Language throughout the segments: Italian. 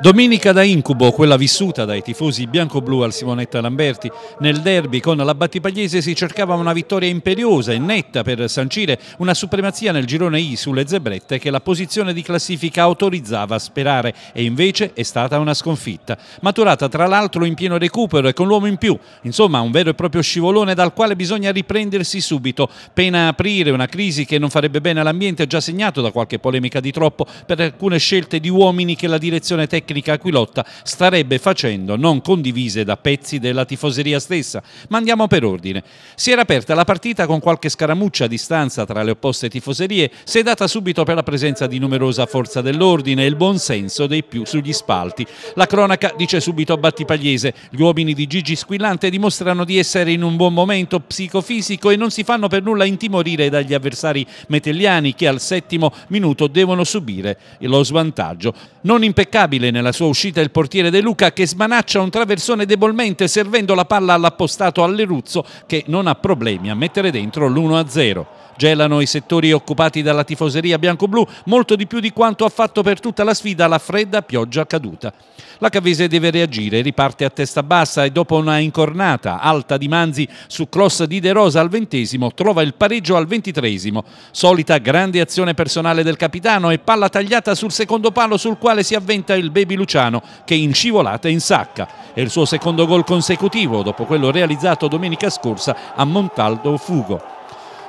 Domenica da incubo, quella vissuta dai tifosi bianco-blu al Simonetta Lamberti. Nel derby con la Battipagliese si cercava una vittoria imperiosa e netta per sancire una supremazia nel girone I sulle zebrette che la posizione di classifica autorizzava a sperare e invece è stata una sconfitta, maturata tra l'altro in pieno recupero e con l'uomo in più. Insomma, un vero e proprio scivolone dal quale bisogna riprendersi subito, pena aprire una crisi che non farebbe bene all'ambiente già segnato da qualche polemica di troppo per alcune scelte di uomini che la direzione tecnica tecnica Aquilotta starebbe facendo, non condivise da pezzi della tifoseria stessa. Ma andiamo per ordine. Si era aperta la partita con qualche scaramuccia a distanza tra le opposte tifoserie, si è data subito per la presenza di numerosa forza dell'ordine e il buon senso dei più sugli spalti. La cronaca dice subito a Battipagliese, gli uomini di Gigi Squillante dimostrano di essere in un buon momento psicofisico e non si fanno per nulla intimorire dagli avversari metelliani che al settimo minuto devono subire lo svantaggio. Non impeccabile nel nella sua uscita il portiere De Luca che smanaccia un traversone debolmente servendo la palla all'appostato Alleruzzo che non ha problemi a mettere dentro l'1-0. Gelano i settori occupati dalla tifoseria bianco-blu molto di più di quanto ha fatto per tutta la sfida la fredda pioggia caduta. La Cavese deve reagire, riparte a testa bassa e dopo una incornata alta di Manzi su cross di De Rosa al ventesimo trova il pareggio al ventitresimo. Solita grande azione personale del capitano e palla tagliata sul secondo palo sul quale si avventa il baby Biluciano che in scivolata in sacca. È il suo secondo gol consecutivo dopo quello realizzato domenica scorsa a Montaldo Fugo.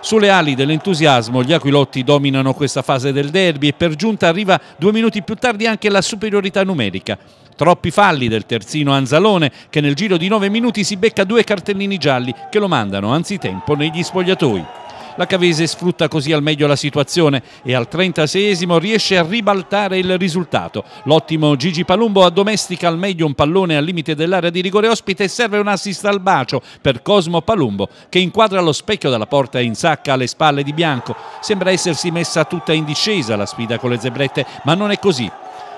Sulle ali dell'entusiasmo gli Aquilotti dominano questa fase del derby e per giunta arriva due minuti più tardi anche la superiorità numerica. Troppi falli del terzino Anzalone che nel giro di nove minuti si becca due cartellini gialli che lo mandano anzitempo negli spogliatoi. La Cavese sfrutta così al meglio la situazione e al 36 esimo riesce a ribaltare il risultato. L'ottimo Gigi Palumbo addomestica al meglio un pallone al limite dell'area di rigore ospite e serve un assist al bacio per Cosmo Palumbo che inquadra lo specchio della porta e sacca alle spalle di Bianco. Sembra essersi messa tutta in discesa la sfida con le zebrette, ma non è così.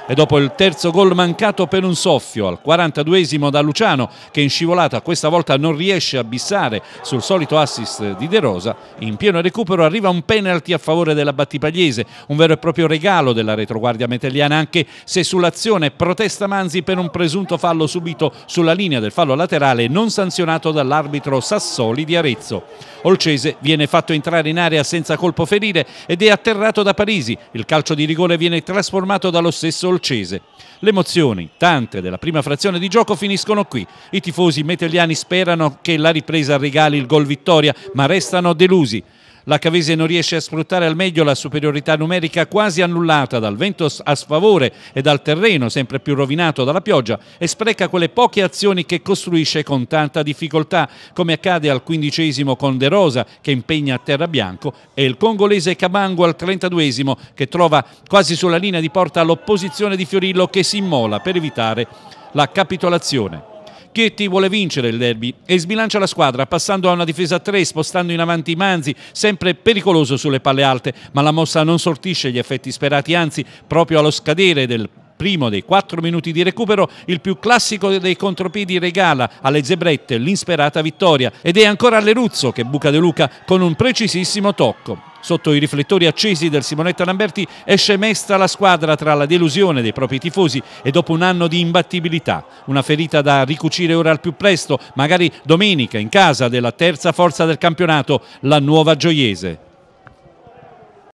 E dopo il terzo gol mancato per un soffio al 42esimo da Luciano che in scivolata questa volta non riesce a bissare sul solito assist di De Rosa, in pieno recupero arriva un penalty a favore della Battipagliese, un vero e proprio regalo della retroguardia metelliana anche se sull'azione protesta Manzi per un presunto fallo subito sulla linea del fallo laterale non sanzionato dall'arbitro Sassoli di Arezzo. Olcese viene fatto entrare in area senza colpo ferire ed è atterrato da Parisi. Il calcio di rigore viene trasformato dallo stesso Dolcese. Le emozioni, tante, della prima frazione di gioco finiscono qui. I tifosi metelliani sperano che la ripresa regali il gol vittoria, ma restano delusi. La Cavese non riesce a sfruttare al meglio la superiorità numerica quasi annullata dal vento a sfavore e dal terreno sempre più rovinato dalla pioggia e spreca quelle poche azioni che costruisce con tanta difficoltà, come accade al quindicesimo con De Rosa che impegna a terra bianco e il congolese Cabango al trentaduesimo che trova quasi sulla linea di porta l'opposizione di Fiorillo che si immola per evitare la capitolazione. Chietti vuole vincere il derby e sbilancia la squadra passando a una difesa a 3, spostando in avanti Manzi, sempre pericoloso sulle palle alte, ma la mossa non sortisce gli effetti sperati, anzi proprio allo scadere del primo dei quattro minuti di recupero, il più classico dei contropiedi regala alle zebrette l'insperata vittoria ed è ancora Leruzzo che buca De Luca con un precisissimo tocco. Sotto i riflettori accesi del Simonetta Lamberti esce mesta la squadra tra la delusione dei propri tifosi e dopo un anno di imbattibilità. Una ferita da ricucire ora al più presto, magari domenica in casa della terza forza del campionato, la nuova gioiese.